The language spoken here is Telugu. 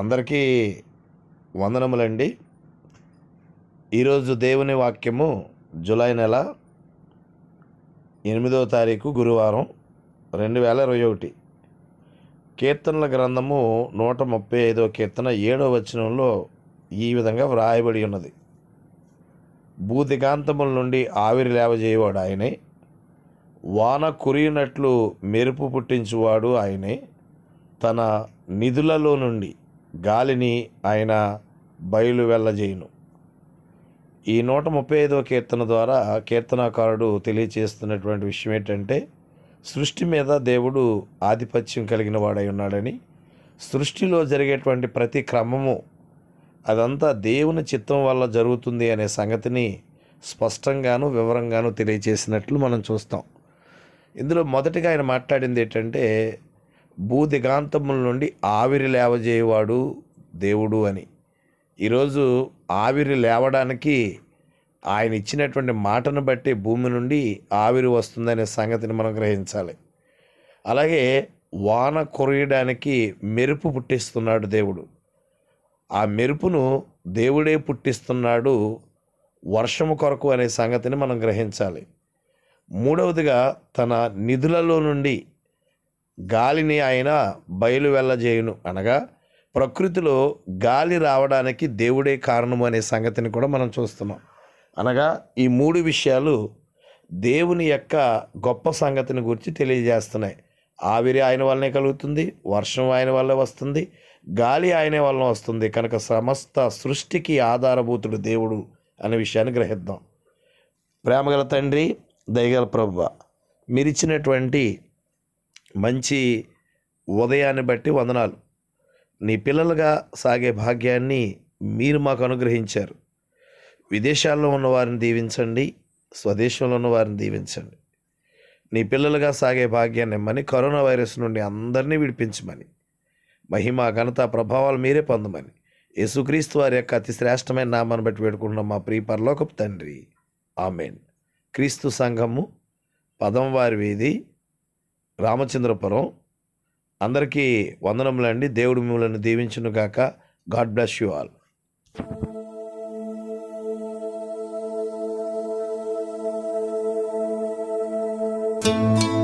అందరికీ వందనములండి ఈరోజు దేవుని వాక్యము జూలై నెల ఎనిమిదవ తారీఖు గురువారం రెండు వేల ఇరవై ఒకటి కీర్తనల గ్రంథము నూట ముప్పై ఐదవ కీర్తన ఏడవ వచనంలో ఈ విధంగా వ్రాయబడి ఉన్నది భూదిగాంతముల నుండి ఆవిరి లేవజేయవాడు ఆయనే వాన కురియునట్లు మెరుపు పుట్టించువాడు ఆయనే తన నిధులలో నుండి గాలిని ఆయన బయలు వెళ్ళజేయును ఈ నూట ముప్పై ఐదవ కీర్తన ద్వారా కీర్తనాకారుడు తెలియచేస్తున్నటువంటి విషయం ఏంటంటే సృష్టి మీద దేవుడు ఆధిపత్యం కలిగిన వాడై ఉన్నాడని సృష్టిలో జరిగేటువంటి ప్రతి క్రమము అదంతా దేవుని చిత్తం వల్ల జరుగుతుంది అనే సంగతిని స్పష్టంగాను వివరంగాను తెలియచేసినట్లు మనం చూస్తాం ఇందులో మొదటిగా ఆయన మాట్లాడింది ఏంటంటే భూదిగాంతముల నుండి ఆవిరి లేవజేయవాడు దేవుడు అని ఈరోజు ఆవిరి లేవడానికి ఆయన ఇచ్చినటువంటి మాటను బట్టి భూమి నుండి ఆవిరి వస్తుందనే సంగతిని మనం గ్రహించాలి అలాగే వాన కొరయడానికి మెరుపు పుట్టిస్తున్నాడు దేవుడు ఆ మెరుపును దేవుడే పుట్టిస్తున్నాడు వర్షము కొరకు అనే సంగతిని మనం గ్రహించాలి మూడవదిగా తన నిధులలో నుండి గాలిని ఆయన బయలు వెళ్ళజేయును అనగా ప్రకృతిలో గాలి రావడానికి దేవుడే కారణం అనే సంగతిని కూడా మనం చూస్తున్నాం అనగా ఈ మూడు విషయాలు దేవుని యొక్క గొప్ప సంగతిని గురించి తెలియజేస్తున్నాయి ఆవిరి ఆయన వల్లనే కలుగుతుంది వర్షం ఆయన వల్ల వస్తుంది గాలి ఆయన వల్ల వస్తుంది కనుక సమస్త సృష్టికి ఆధారభూతుడు దేవుడు అనే విషయాన్ని గ్రహిద్దాం ప్రేమగల తండ్రి దయగల ప్రభువ మీరిచ్చినటువంటి మంచి ఉదయాన్ని బట్టి వందనాలు నీ పిల్లలుగా సాగే భాగ్యాన్ని మీరు మాకు అనుగ్రహించారు విదేశాల్లో ఉన్న వారిని దీవించండి స్వదేశంలో ఉన్న వారిని దీవించండి నీ పిల్లలుగా సాగే భాగ్యాన్ని ఇమ్మని కరోనా వైరస్ నుండి అందరినీ విడిపించమని మహిమ ఘనత ప్రభావాలు మీరే పొందమని యేసుక్రీస్తు వారి యొక్క అతి శ్రేష్టమైన నామాన్ని బట్టి పెట్టుకుంటున్నాం మా ప్రియ పరలోకపు తండ్రి ఆమెన్ క్రీస్తు సంఘము పదం వారి వీధి రామచంద్రపురం అందరికీ అండి దేవుడు మిమ్మల్ని దీవించును కాక God bless you all thank you